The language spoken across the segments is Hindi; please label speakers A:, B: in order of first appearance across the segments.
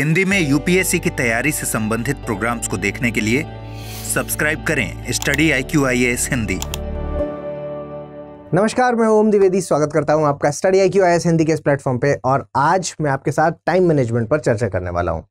A: हिंदी में यूपीएससी की तैयारी से संबंधित प्रोग्राम्स को देखने के लिए सब्सक्राइब करें study I Q I S Hindi नमस्कार मैं ओम द्विवेदी स्वागत करता हूं आपका study I Q I S Hindi के इस प्लेटफॉर्म पे और आज मैं आपके साथ टाइम मैनेजमेंट पर चर्चा करने वाला हूं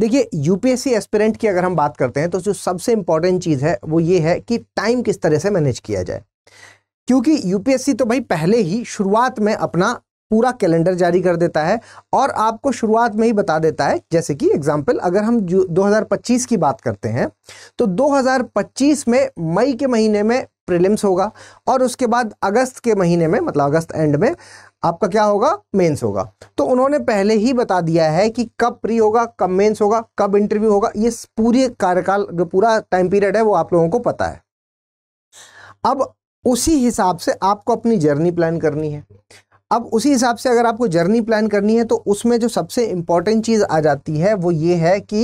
A: देखिए यूपीएससी एस्पिरेंट की अगर हम बात करते हैं तो जो सबसे इंपॉर्टेंट चीज़ है वो ये है कि टाइम किस तरह से मैनेज किया जाए क्योंकि यूपीएससी तो भाई पहले ही शुरुआत में अपना पूरा कैलेंडर जारी कर देता है और आपको शुरुआत में ही बता देता है जैसे कि एग्जाम्पल अगर हम 2025 की बात करते हैं तो 2025 में मई के महीने में प्रीलिम्स होगा और उसके बाद अगस्त के महीने में मतलब अगस्त एंड में आपका क्या होगा मेंस होगा तो उन्होंने पहले ही बता दिया है कि कब प्री होगा कब मेंस होगा कब इंटरव्यू होगा ये पूरे कार्यकाल पूरा टाइम पीरियड है वो आप लोगों को पता है अब उसी हिसाब से आपको अपनी जर्नी प्लान करनी है अब उसी हिसाब से अगर आपको जर्नी प्लान करनी है तो उसमें जो सबसे इंपॉर्टेंट चीज़ आ जाती है वो ये है कि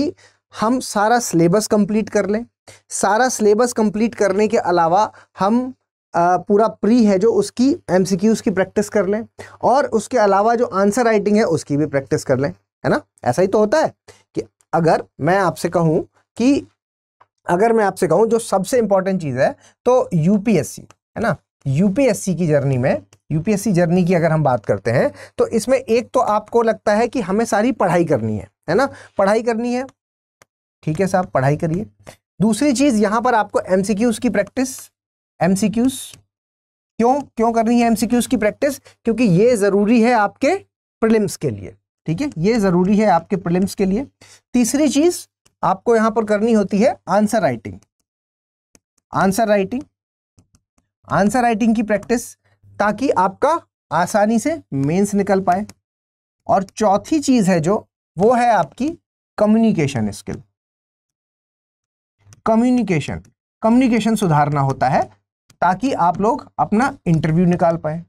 A: हम सारा सिलेबस कंप्लीट कर लें सारा सिलेबस कंप्लीट करने के अलावा हम आ, पूरा प्री है जो उसकी एम की प्रैक्टिस कर लें और उसके अलावा जो आंसर राइटिंग है उसकी भी प्रैक्टिस कर लें है ना ऐसा ही तो होता है कि अगर मैं आपसे कहूँ कि अगर मैं आपसे कहूँ जो सबसे इंपॉर्टेंट चीज़ है तो यूपीएससी है ना यूपीएससी की जर्नी में यूपीएससी जर्नी की अगर हम बात करते हैं तो इसमें एक तो आपको लगता है कि हमें सारी पढ़ाई करनी है है ना पढ़ाई करनी है ठीक है साहब पढ़ाई करिए दूसरी चीज़ यहां पर आपको एमसीक्यूज़ की प्रैक्टिस एमसीक्यूज़ क्यों क्यों करनी है एमसीक्यूज़ की प्रैक्टिस क्योंकि ये ज़रूरी है आपके प्रिलिम्स के लिए ठीक है ये ज़रूरी है आपके प्रिलिम्स के लिए तीसरी चीज़ आपको यहां पर करनी होती है answer writing answer writing answer writing की प्रैक्टिस ताकि आपका आसानी से मेंस निकल पाए और चौथी चीज है जो वो है आपकी कम्युनिकेशन स्किल कम्युनिकेशन कम्युनिकेशन सुधारना होता है ताकि आप लोग अपना इंटरव्यू निकाल पाए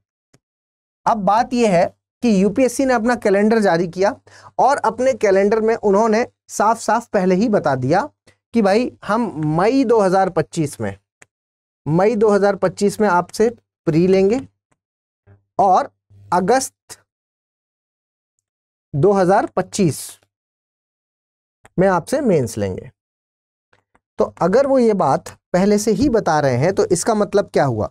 A: अब बात यह है कि यूपीएससी ने अपना कैलेंडर जारी किया और अपने कैलेंडर में उन्होंने साफ साफ पहले ही बता दिया कि भाई हम मई 2025 में मई 2025 में आपसे प्री लेंगे और अगस्त 2025 में आपसे मेंस लेंगे तो अगर वो ये बात पहले से ही बता रहे हैं तो इसका मतलब क्या हुआ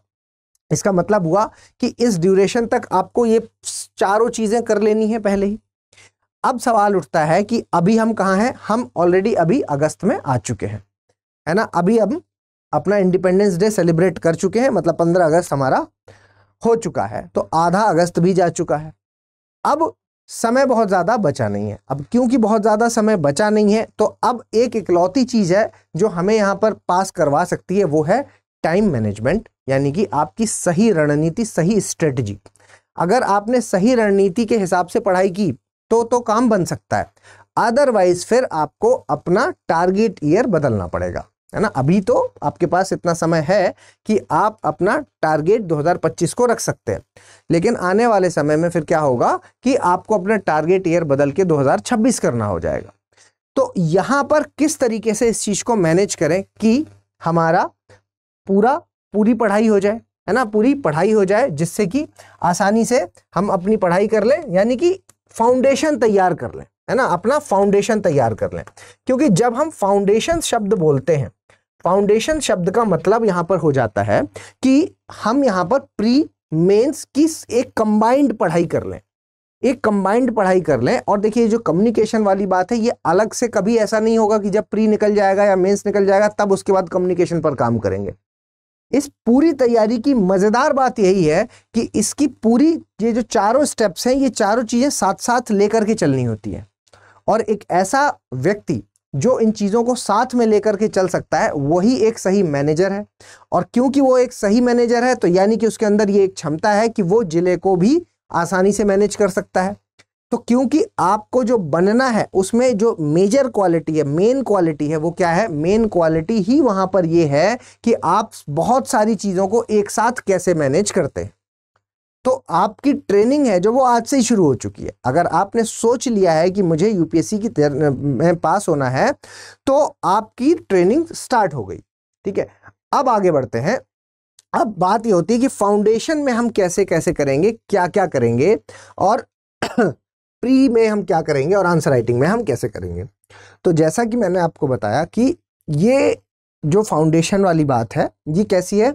A: इसका मतलब हुआ कि इस ड्यूरेशन तक आपको ये चारों चीज़ें कर लेनी है पहले ही अब सवाल उठता है कि अभी हम कहाँ हैं हम ऑलरेडी अभी अगस्त में आ चुके हैं है ना अभी हम अपना इंडिपेंडेंस डे सेलिब्रेट कर चुके हैं मतलब पंद्रह अगस्त हमारा हो चुका है तो आधा अगस्त भी जा चुका है अब समय बहुत ज़्यादा बचा नहीं है अब क्योंकि बहुत ज़्यादा समय बचा नहीं है तो अब एक इकलौती चीज़ है जो हमें यहाँ पर पास करवा सकती है वो है टाइम मैनेजमेंट यानी कि आपकी सही रणनीति सही स्ट्रेटजी अगर आपने सही रणनीति के हिसाब से पढ़ाई की तो तो काम बन सकता है अदरवाइज फिर आपको अपना टारगेट ईयर बदलना पड़ेगा है ना अभी तो आपके पास इतना समय है कि आप अपना टारगेट 2025 को रख सकते हैं लेकिन आने वाले समय में फिर क्या होगा कि आपको अपना टारगेट ईयर बदल के 2026 करना हो जाएगा तो यहाँ पर किस तरीके से इस चीज़ को मैनेज करें कि हमारा पूरा पूरी पढ़ाई हो जाए है ना पूरी पढ़ाई हो जाए जिससे कि आसानी से हम अपनी पढ़ाई कर लें यानी कि फाउंडेशन तैयार कर लें है ना अपना फाउंडेशन तैयार कर लें क्योंकि जब हम फाउंडेशन शब्द बोलते हैं फाउंडेशन शब्द का मतलब यहाँ पर हो जाता है कि हम यहाँ पर प्री मेंस की एक कंबाइंड पढ़ाई कर लें एक कंबाइंड पढ़ाई कर लें और देखिए जो कम्युनिकेशन वाली बात है ये अलग से कभी ऐसा नहीं होगा कि जब प्री निकल जाएगा या मेंस निकल जाएगा तब उसके बाद कम्युनिकेशन पर काम करेंगे इस पूरी तैयारी की मज़ेदार बात यही है कि इसकी पूरी ये जो चारों स्टेप्स हैं ये चारों चीज़ें साथ साथ लेकर के चलनी होती है और एक ऐसा व्यक्ति जो इन चीज़ों को साथ में लेकर के चल सकता है वही एक सही मैनेजर है और क्योंकि वो एक सही मैनेजर है तो यानी कि उसके अंदर ये एक क्षमता है कि वो ज़िले को भी आसानी से मैनेज कर सकता है तो क्योंकि आपको जो बनना है उसमें जो मेजर क्वालिटी है मेन क्वालिटी है वो क्या है मेन क्वालिटी ही वहाँ पर ये है कि आप बहुत सारी चीज़ों को एक साथ कैसे मैनेज करते हैं तो आपकी ट्रेनिंग है जो वो आज से ही शुरू हो चुकी है अगर आपने सोच लिया है कि मुझे यूपीएससी की में पास होना है तो आपकी ट्रेनिंग स्टार्ट हो गई ठीक है अब आगे बढ़ते हैं अब बात ये होती है कि फाउंडेशन में हम कैसे कैसे करेंगे क्या क्या करेंगे और प्री में हम क्या करेंगे और आंसर राइटिंग में हम कैसे करेंगे तो जैसा कि मैंने आपको बताया कि ये जो फाउंडेशन वाली बात है ये कैसी है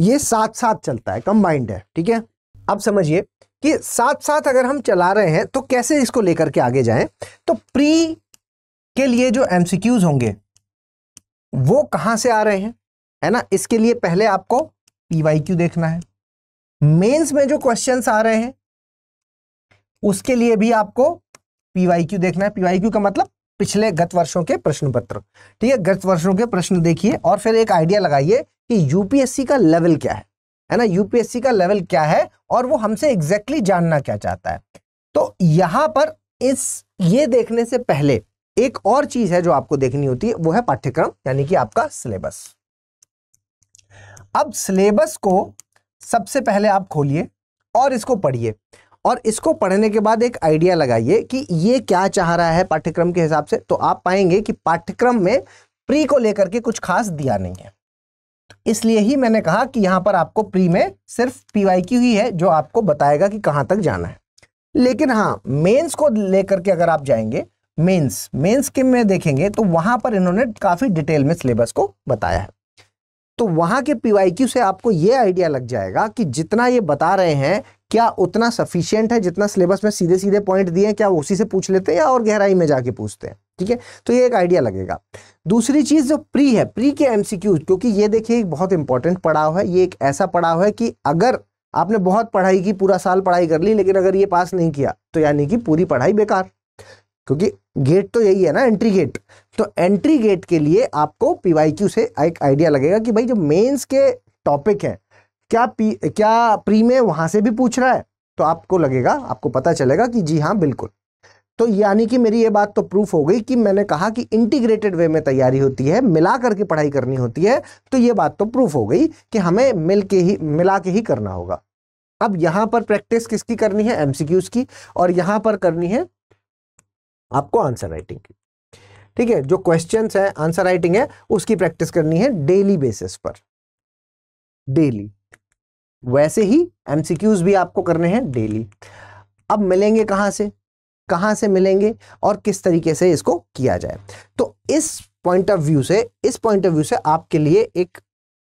A: ये साथ साथ चलता है कंबाइंड है ठीक है अब समझिए कि साथ साथ अगर हम चला रहे हैं तो कैसे इसको लेकर के आगे जाएं तो प्री के लिए जो एमसीक्यूज होंगे वो कहां से आ रहे हैं है ना इसके लिए पहले आपको क्यू देखना है मेंस में जो क्वेश्चंस आ रहे हैं उसके लिए भी आपको क्यू देखना है क्यू का मतलब पिछले गत वर्षों के प्रश्न पत्र ठीक है गत वर्षों के प्रश्न देखिए और फिर एक आइडिया लगाइए कि यूपीएससी का लेवल क्या है है ना यूपीएससी का लेवल क्या है और वो हमसे एग्जैक्टली exactly जानना क्या चाहता है तो यहां पर इस ये देखने से पहले एक और चीज है जो आपको देखनी होती है वो है पाठ्यक्रम यानी कि आपका सिलेबस अब सिलेबस को सबसे पहले आप खोलिए और इसको पढ़िए और इसको पढ़ने के बाद एक आइडिया लगाइए कि ये क्या चाह रहा है पाठ्यक्रम के हिसाब से तो आप पाएंगे कि पाठ्यक्रम में प्री को लेकर के कुछ खास दिया नहीं है इसलिए ही मैंने कहा कि यहां पर आपको प्री में सिर्फ पीवाई की क्यू ही है जो आपको बताएगा कि कहां तक जाना है लेकिन हाँ मेंस को लेकर के अगर आप जाएंगे मेंस मेंस के में देखेंगे तो वहां पर इन्होंने काफ़ी डिटेल में सिलेबस को बताया है तो वहां के पीवाई से आपको ये आइडिया लग जाएगा कि जितना ये बता रहे हैं क्या उतना सफिशियंट है जितना सिलेबस में सीधे सीधे पॉइंट दिए हैं क्या उसी से पूछ लेते हैं या और गहराई में जाके पूछते हैं ठीक है तो ये एक आइडिया लगेगा दूसरी चीज़ जो प्री है प्री के एमसीक्यूज क्योंकि ये देखिए एक बहुत इंपॉर्टेंट पड़ाव है ये एक ऐसा पड़ाव है कि अगर आपने बहुत पढ़ाई की पूरा साल पढ़ाई कर ली लेकिन अगर ये पास नहीं किया तो यानी कि पूरी पढ़ाई बेकार क्योंकि गेट तो यही है ना एंट्री गेट तो एंट्री गेट के लिए आपको पीवाईक्यू से एक आइडिया लगेगा कि भाई जो मेंस के टॉपिक हैं क्या पी क्या प्री में वहां से भी पूछ रहा है तो आपको लगेगा आपको पता चलेगा कि जी हाँ बिल्कुल तो यानी कि मेरी ये बात तो प्रूफ हो गई कि मैंने कहा कि इंटीग्रेटेड वे में तैयारी होती है मिला करके पढ़ाई करनी होती है तो ये बात तो प्रूफ हो गई कि हमें मिल के ही मिला के ही करना होगा अब यहां पर प्रैक्टिस किसकी करनी है एमसीक्यूज की और यहां पर करनी है आपको आंसर राइटिंग की ठीक है जो क्वेश्चन है आंसर राइटिंग है उसकी प्रैक्टिस करनी है डेली बेसिस पर डेली वैसे ही एमसीक्यूज भी आपको करने हैं डेली अब मिलेंगे कहां से कहां से मिलेंगे और किस तरीके से इसको किया जाए तो इस पॉइंट ऑफ व्यू से इस पॉइंट ऑफ व्यू से आपके लिए एक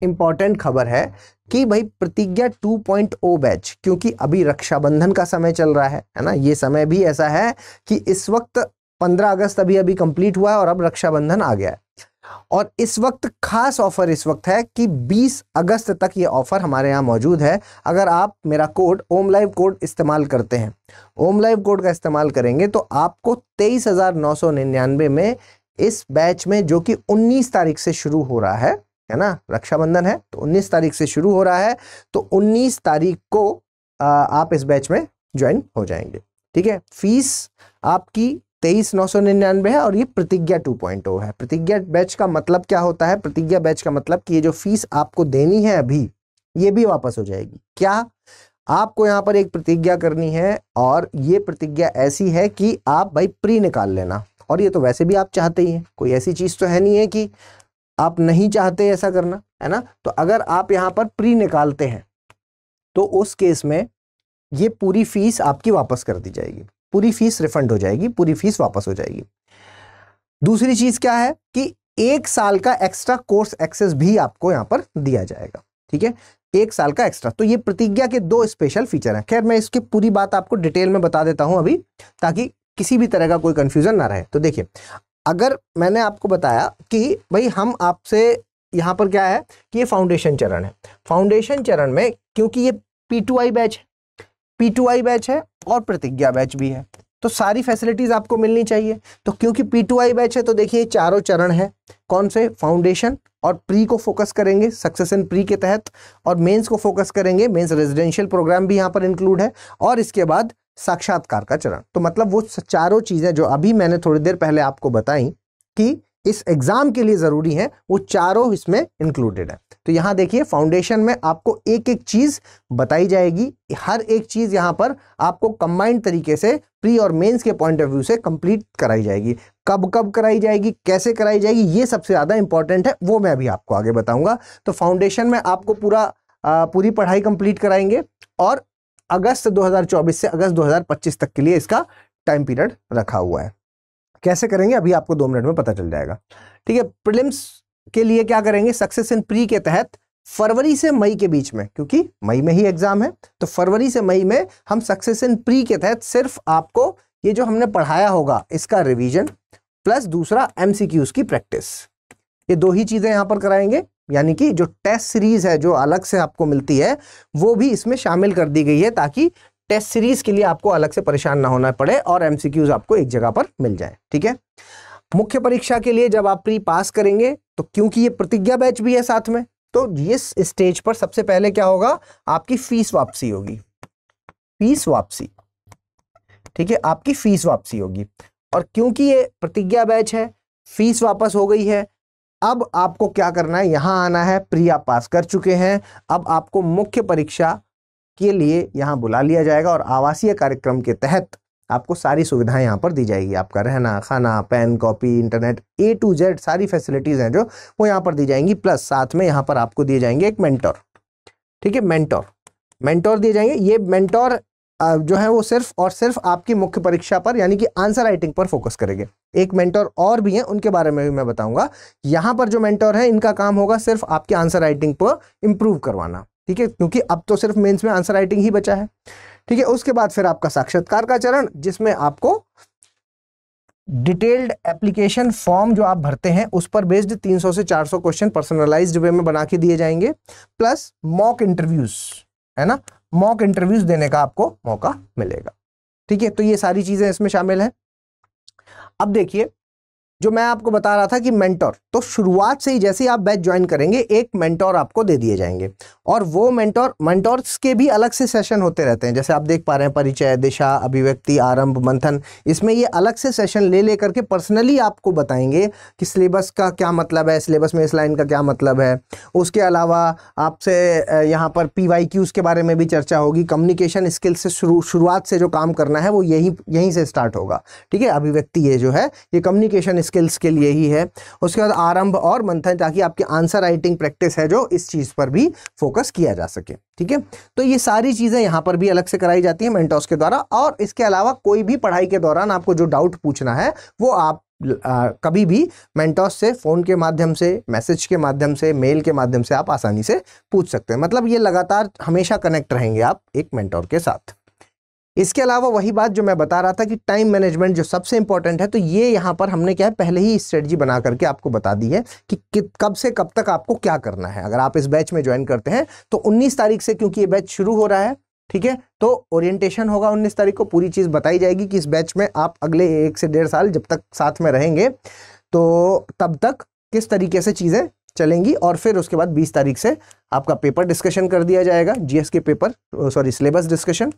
A: इंपॉर्टेंट खबर है कि भाई प्रतिज्ञा 2.0 बैच क्योंकि अभी रक्षाबंधन का समय चल रहा है है ना ये समय भी ऐसा है कि इस वक्त 15 अगस्त अभी अभी कंप्लीट हुआ है और अब रक्षाबंधन आ गया है और इस वक्त खास ऑफर इस वक्त है कि 20 अगस्त तक ये ऑफर हमारे यहाँ मौजूद है अगर आप मेरा कोड ओम लाइव कोड इस्तेमाल करते हैं ओम लाइव कोड का इस्तेमाल करेंगे तो आपको तेईस हज़ार नौ सौ निन्यानवे में इस बैच में जो कि 19 तारीख से शुरू हो रहा है है ना रक्षाबंधन है तो 19 तारीख से शुरू हो रहा है तो 19 तारीख को आप इस बैच में ज्वाइन हो जाएंगे ठीक है फीस आपकी तेईस नौ सौ निन्यानवे है और ये प्रतिज्ञा टू पॉइंट ओ है प्रतिज्ञा बैच का मतलब क्या होता है प्रतिज्ञा बैच का मतलब कि ये जो फीस आपको देनी है अभी ये भी वापस हो जाएगी क्या आपको यहाँ पर एक प्रतिज्ञा करनी है और ये प्रतिज्ञा ऐसी है कि आप भाई प्री निकाल लेना और ये तो वैसे भी आप चाहते ही हैं कोई ऐसी चीज़ तो है नहीं है कि आप नहीं चाहते ऐसा करना है ना तो अगर आप यहाँ पर प्री निकालते हैं तो उस केस में ये पूरी फीस आपकी वापस कर दी जाएगी पूरी फीस रिफंड हो जाएगी पूरी फीस वापस हो जाएगी दूसरी चीज क्या है कि एक साल का एक्स्ट्रा कोर्स एक्सेस भी आपको यहाँ पर दिया जाएगा ठीक है एक साल का एक्स्ट्रा तो ये प्रतिज्ञा के दो स्पेशल फीचर हैं खैर मैं इसकी पूरी बात आपको डिटेल में बता देता हूं अभी ताकि किसी भी तरह का कोई कंफ्यूजन ना रहे तो देखिए अगर मैंने आपको बताया कि भाई हम आपसे यहाँ पर क्या है कि ये फाउंडेशन चरण है फाउंडेशन चरण में क्योंकि ये पी टू आई बैच है पी टू आई बैच है और प्रतिज्ञा बैच भी है तो सारी फैसिलिटीज आपको मिलनी चाहिए तो क्योंकि पी टू आई बैच है तो देखिए चारों चरण है कौन से फाउंडेशन और प्री को फोकस करेंगे सक्सेस इन प्री के तहत और मेंस को फोकस करेंगे मेंस रेजिडेंशियल प्रोग्राम भी यहाँ पर इंक्लूड है और इसके बाद साक्षात्कार का चरण तो मतलब वो चारों चीज़ें जो अभी मैंने थोड़ी देर पहले आपको बताई कि इस एग्ज़ाम के लिए ज़रूरी हैं वो चारों इसमें इंक्लूडेड है तो यहां देखिए फाउंडेशन में आपको एक एक चीज़ बताई जाएगी हर एक चीज़ यहां पर आपको कंबाइंड तरीके से प्री और मेंस के पॉइंट ऑफ व्यू से कंप्लीट कराई जाएगी कब कब कराई जाएगी कैसे कराई जाएगी ये सबसे ज़्यादा इंपॉर्टेंट है वो मैं अभी आपको आगे बताऊंगा तो फाउंडेशन में आपको पूरा आ, पूरी पढ़ाई कंप्लीट कराएंगे और अगस्त दो से अगस्त दो तक के लिए इसका टाइम पीरियड रखा हुआ है कैसे करेंगे अभी आपको दो मिनट में पता चल जाएगा ठीक है प्रिलिम्स के लिए क्या करेंगे सक्सेस इन प्री के तहत फरवरी से मई के बीच में क्योंकि मई में ही एग्जाम है तो फरवरी से मई में हम सक्सेस इन प्री के तहत सिर्फ आपको ये जो हमने पढ़ाया होगा इसका रिवीजन प्लस दूसरा एमसीक्यूज की प्रैक्टिस ये दो ही चीजें यहां पर कराएंगे यानी कि जो टेस्ट सीरीज है जो अलग से आपको मिलती है वो भी इसमें शामिल कर दी गई है ताकि टेस्ट सीरीज के लिए आपको अलग से परेशान ना होना पड़े और एमसीक्यूज आपको एक जगह पर मिल जाए ठीक है मुख्य परीक्षा के लिए जब आप प्री पास करेंगे तो क्योंकि ये प्रतिज्ञा बैच भी है साथ में तो इस स्टेज पर सबसे पहले क्या होगा आपकी फीस वापसी होगी फीस वापसी ठीक है आपकी फीस वापसी होगी और क्योंकि ये प्रतिज्ञा बैच है फीस वापस हो गई है अब आपको क्या करना है यहां आना है प्रिया पास कर चुके हैं अब आपको मुख्य परीक्षा के लिए यहां बुला लिया जाएगा और आवासीय कार्यक्रम के तहत आपको सारी सुविधाएं यहाँ पर दी जाएगी आपका रहना खाना pen copy internet A to Z सारी फैसिलिटीज़ हैं जो वो यहाँ पर दी जाएंगी प्लस साथ में यहाँ पर आपको दिए जाएंगे एक मेंटोर ठीक है मेंटोर मेंटोर दिए जाएंगे ये मेंटोर जो है वो सिर्फ और सिर्फ आपकी मुख्य परीक्षा पर यानी कि आंसर राइटिंग पर फोकस करेंगे एक मेंटोर और भी हैं उनके बारे में भी मैं बताऊंगा यहाँ पर जो मेंटोर है इनका काम होगा सिर्फ आपके आंसर राइटिंग पर इम्प्रूव करवाना ठीक है क्योंकि अब तो सिर्फ मेंस में आंसर राइटिंग ही बचा है ठीक है उसके बाद फिर आपका साक्षात्कार का चरण जिसमें आपको डिटेल्ड एप्लीकेशन फॉर्म जो आप भरते हैं उस पर बेस्ड 300 से 400 क्वेश्चन पर्सनलाइज्ड वे में बना के दिए जाएंगे प्लस मॉक इंटरव्यूज है ना मॉक इंटरव्यूज देने का आपको मौका मिलेगा ठीक है तो ये सारी चीज़ें इसमें शामिल है अब देखिए जो मैं आपको बता रहा था कि मेंटोर तो शुरुआत से ही जैसे ही आप बैच ज्वाइन करेंगे एक मेंटोर आपको दे दिए जाएंगे और वो मेंटोर मेंटोर्स के भी अलग से सेशन होते रहते हैं जैसे आप देख पा रहे हैं परिचय दिशा अभिव्यक्ति आरंभ मंथन इसमें ये अलग से सेशन ले लेकर के पर्सनली आपको बताएंगे कि सिलेबस का क्या मतलब है सिलेबस में इस लाइन का क्या मतलब है उसके अलावा आपसे यहाँ पर पी वाई क्यूज़ के बारे में भी चर्चा होगी कम्युनिकेशन स्किल से शुरू शुरुआत से जो काम करना है वो यहीं यहीं से स्टार्ट होगा ठीक है अभिव्यक्ति ये जो है ये कम्युनिकेशन स्किल्स के लिए ही है उसके बाद आरंभ और मंथन ताकि आपकी आंसर राइटिंग प्रैक्टिस है जो इस चीज़ पर भी फोकस किया जा सके ठीक है तो ये सारी चीज़ें यहाँ पर भी अलग से कराई जाती है मेंटोस के द्वारा और इसके अलावा कोई भी पढ़ाई के दौरान आपको जो डाउट पूछना है वो आप आ, कभी भी मेंटोस से फ़ोन के माध्यम से मैसेज के माध्यम से मेल के माध्यम से आप आसानी से पूछ सकते हैं मतलब ये लगातार हमेशा कनेक्ट रहेंगे आप एक मेंटोर के साथ इसके अलावा वही बात जो मैं बता रहा था कि टाइम मैनेजमेंट जो सबसे इंपॉर्टेंट है तो ये यहाँ पर हमने क्या है पहले ही स्ट्रेटजी बना करके आपको बता दी है कि, कि कब से कब तक आपको क्या करना है अगर आप इस बैच में ज्वाइन करते हैं तो 19 तारीख से क्योंकि ये बैच शुरू हो रहा है ठीक है तो ओरिएंटेशन होगा 19 तारीख को पूरी चीज़ बताई जाएगी कि इस बैच में आप अगले एक से डेढ़ साल जब तक साथ में रहेंगे तो तब तक किस तरीके से चीज़ें चलेंगी और फिर उसके बाद 20 तारीख से आपका पेपर डिस्कशन कर दिया जाएगा जीएस के पेपर सॉरी सिलेबस डिस्कशन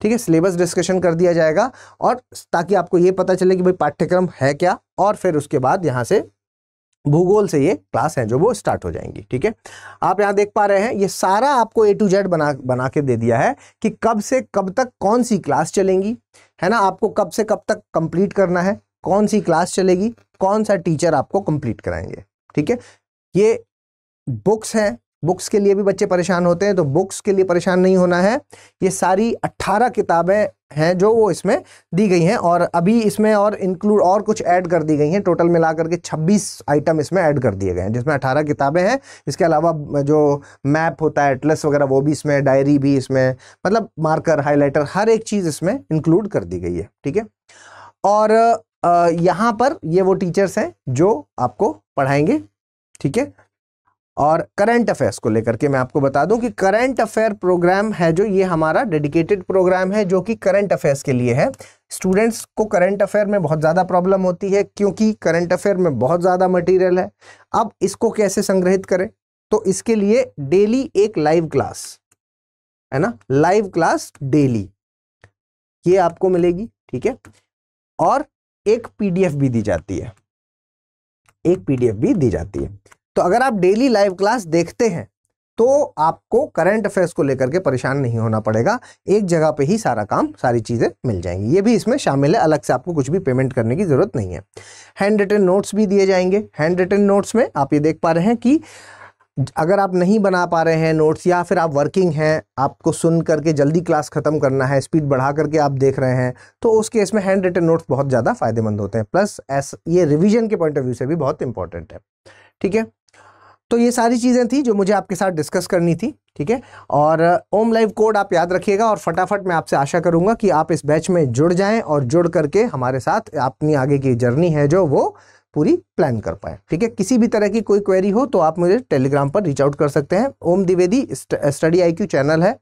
A: ठीक है सिलेबस डिस्कशन कर दिया जाएगा और ताकि आपको ये पता चले कि भाई पाठ्यक्रम है क्या और फिर उसके बाद यहाँ से भूगोल से ये क्लास है जो वो स्टार्ट हो जाएंगी ठीक है आप यहाँ देख पा रहे हैं ये सारा आपको ए टू जेड बना बना के दे दिया है कि कब से कब तक कौन सी क्लास चलेंगी है ना आपको कब से कब तक कंप्लीट करना है कौन सी क्लास चलेगी कौन सा टीचर आपको कंप्लीट कराएंगे ठीक है ये बुक्स हैं बुक्स के लिए भी बच्चे परेशान होते हैं तो बुक्स के लिए परेशान नहीं होना है ये सारी 18 किताबें हैं जो वो इसमें दी गई हैं और अभी इसमें और इंक्लूड और कुछ ऐड कर दी गई हैं टोटल मिला करके 26 आइटम इसमें ऐड कर दिए गए हैं जिसमें 18 किताबें हैं इसके अलावा जो मैप होता है एटलस वगैरह वो भी इसमें डायरी भी इसमें मतलब मार्कर हाईलाइटर हर एक चीज़ इसमें इंक्लूड कर दी गई है ठीक है और यहाँ पर ये वो टीचर्स हैं जो आपको पढ़ाएंगे ठीक है और करंट अफेयर्स को लेकर के मैं आपको बता दूं कि करंट अफेयर प्रोग्राम है जो ये हमारा डेडिकेटेड प्रोग्राम है जो कि करंट अफेयर्स के लिए है स्टूडेंट्स को करंट अफेयर में बहुत ज़्यादा प्रॉब्लम होती है क्योंकि करंट अफेयर में बहुत ज़्यादा मटेरियल है अब इसको कैसे संग्रहित करें तो इसके लिए डेली एक लाइव क्लास है ना लाइव क्लास डेली ये आपको मिलेगी ठीक है और एक पी भी दी जाती है एक पीडीएफ भी दी जाती है तो अगर आप डेली लाइव क्लास देखते हैं तो आपको करंट अफेयर्स को लेकर के परेशान नहीं होना पड़ेगा एक जगह पे ही सारा काम सारी चीज़ें मिल जाएंगी ये भी इसमें शामिल है अलग से आपको कुछ भी पेमेंट करने की ज़रूरत नहीं है हैंड रिटन नोट्स भी दिए जाएंगे हैंड रिटन नोट्स में आप ये देख पा रहे हैं कि अगर आप नहीं बना पा रहे हैं नोट्स या फिर आप वर्किंग हैं आपको सुन करके जल्दी क्लास ख़त्म करना है स्पीड बढ़ा करके आप देख रहे हैं तो उस केस में हैंड रिटन नोट्स बहुत ज़्यादा फायदेमंद होते हैं प्लस एस ये रिविजन के पॉइंट ऑफ व्यू से भी बहुत इंपॉर्टेंट है ठीक है तो ये सारी चीज़ें थी जो मुझे आपके साथ डिस्कस करनी थी ठीक है और ओम लाइव कोड आप याद रखिएगा और फटाफट मैं आपसे आशा करूँगा कि आप इस बैच में जुड़ जाएँ और जुड़ करके हमारे साथ अपनी आगे की जर्नी है जो वो पूरी प्लान कर पाए ठीक है किसी भी तरह की कोई क्वेरी हो तो आप मुझे टेलीग्राम पर रीच आउट कर सकते हैं Om Dwivedi study I channel है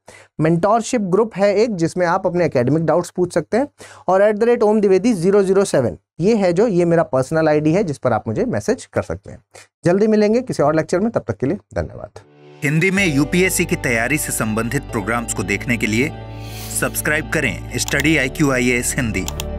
A: मेंटोरशिप ग्रुप है एक जिसमें आप अपने अकेडमिक डाउट्स पूछ सकते हैं और at the rate Om Dwivedi zero zero seven ये है जो ये मेरा पर्सनल आई है जिस पर आप मुझे मैसेज कर सकते हैं जल्दी मिलेंगे किसी और लेक्चर में तब तक के लिए धन्यवाद हिंदी में यूपीएससी की तैयारी से संबंधित प्रोग्राम्स को देखने के लिए सब्सक्राइब करें study I Q I S Hindi